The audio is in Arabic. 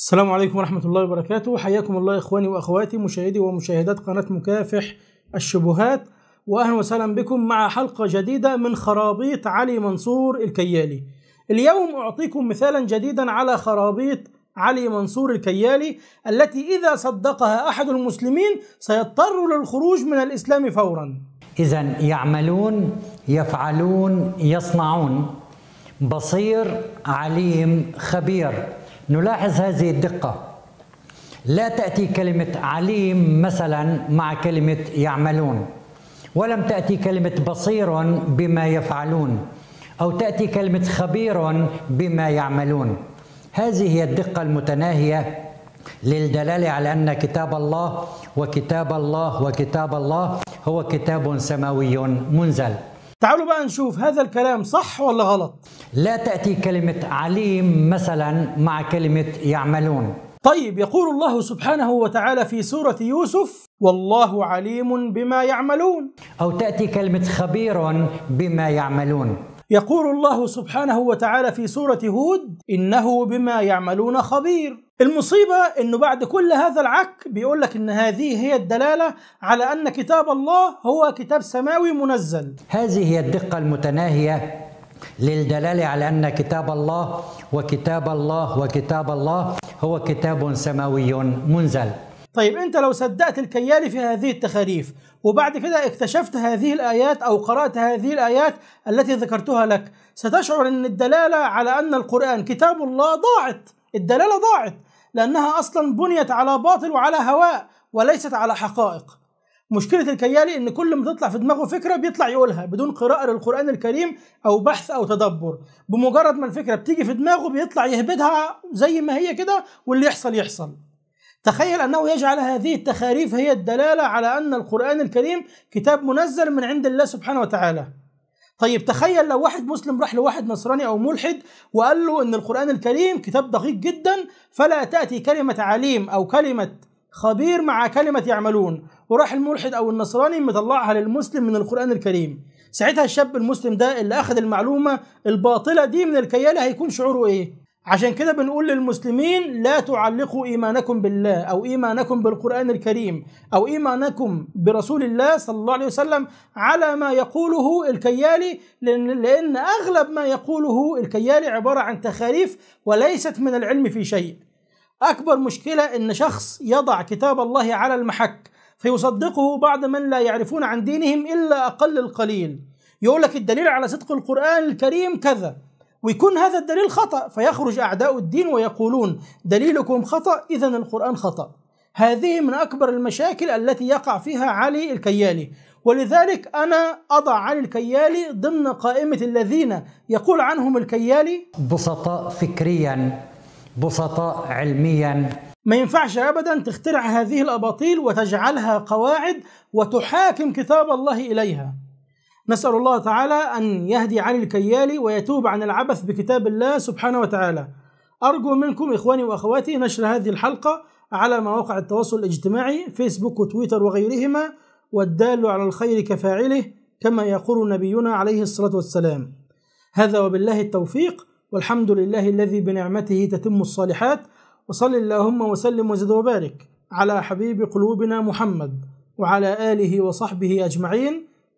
السلام عليكم ورحمة الله وبركاته حياكم الله إخواني وأخواتي مشاهدي ومشاهدات قناة مكافح الشبهات وأهلا وسهلا بكم مع حلقة جديدة من خرابيط علي منصور الكيالي اليوم أعطيكم مثالا جديدا على خرابيط علي منصور الكيالي التي إذا صدقها أحد المسلمين سيضطر للخروج من الإسلام فورا إذا يعملون يفعلون يصنعون بصير عليم خبير نلاحظ هذه الدقة لا تأتي كلمة عليم مثلا مع كلمة يعملون ولم تأتي كلمة بصير بما يفعلون أو تأتي كلمة خبير بما يعملون هذه هي الدقة المتناهية للدلالة على أن كتاب الله وكتاب الله وكتاب الله هو كتاب سماوي منزل تعالوا بقى نشوف هذا الكلام صح ولا غلط لا تأتي كلمة عليم مثلا مع كلمة يعملون طيب يقول الله سبحانه وتعالى في سورة يوسف والله عليم بما يعملون أو تأتي كلمة خبير بما يعملون يقول الله سبحانه وتعالى في سورة هود إنه بما يعملون خبير المصيبة إنه بعد كل هذا العك بيقول لك إن هذه هي الدلالة على أن كتاب الله هو كتاب سماوي منزل هذه هي الدقة المتناهية للدلالة على أن كتاب الله وكتاب الله وكتاب الله هو كتاب سماوي منزل طيب انت لو صدقت الكيالي في هذه التخاريف وبعد كده اكتشفت هذه الايات او قرات هذه الايات التي ذكرتها لك ستشعر ان الدلاله على ان القران كتاب الله ضاعت الدلاله ضاعت لانها اصلا بنيت على باطل وعلى هواء وليست على حقائق مشكله الكيالي ان كل ما تطلع في دماغه فكره بيطلع يقولها بدون قراءه للقران الكريم او بحث او تدبر بمجرد ما الفكره بتيجي في دماغه بيطلع يهبدها زي ما هي كده واللي يحصل يحصل تخيل أنه يجعل هذه التخاريف هي الدلالة على أن القرآن الكريم كتاب منزل من عند الله سبحانه وتعالى طيب تخيل لو واحد مسلم راح لواحد نصراني أو ملحد وقال له أن القرآن الكريم كتاب دقيق جدا فلا تأتي كلمة عليم أو كلمة خبير مع كلمة يعملون وراح الملحد أو النصراني مطلعها للمسلم من القرآن الكريم ساعتها الشاب المسلم ده اللي أخذ المعلومة الباطلة دي من الكيالة هيكون شعوره إيه؟ عشان كده بنقول للمسلمين لا تعلقوا ايمانكم بالله او ايمانكم بالقران الكريم او ايمانكم برسول الله صلى الله عليه وسلم على ما يقوله الكيالي لان, لأن اغلب ما يقوله الكيالي عباره عن تخاريف وليست من العلم في شيء. اكبر مشكله ان شخص يضع كتاب الله على المحك فيصدقه بعض من لا يعرفون عن دينهم الا اقل القليل. يقول لك الدليل على صدق القران الكريم كذا ويكون هذا الدليل خطأ فيخرج أعداء الدين ويقولون دليلكم خطأ إذا القرآن خطأ هذه من أكبر المشاكل التي يقع فيها علي الكيالي ولذلك أنا أضع علي الكيالي ضمن قائمة الذين يقول عنهم الكيالي بسطاء فكريا بسطاء علميا ما ينفعش ابدا تخترع هذه الاباطيل وتجعلها قواعد وتحاكم كتاب الله اليها نسأل الله تعالى أن يهدي علي الكيالي ويتوب عن العبث بكتاب الله سبحانه وتعالى أرجو منكم إخواني وأخواتي نشر هذه الحلقة على مواقع التواصل الاجتماعي فيسبوك وتويتر وغيرهما والدال على الخير كفاعله كما يقول نبينا عليه الصلاة والسلام هذا وبالله التوفيق والحمد لله الذي بنعمته تتم الصالحات وصل اللهم وسلم وزد وبارك على حبيب قلوبنا محمد وعلى آله وصحبه أجمعين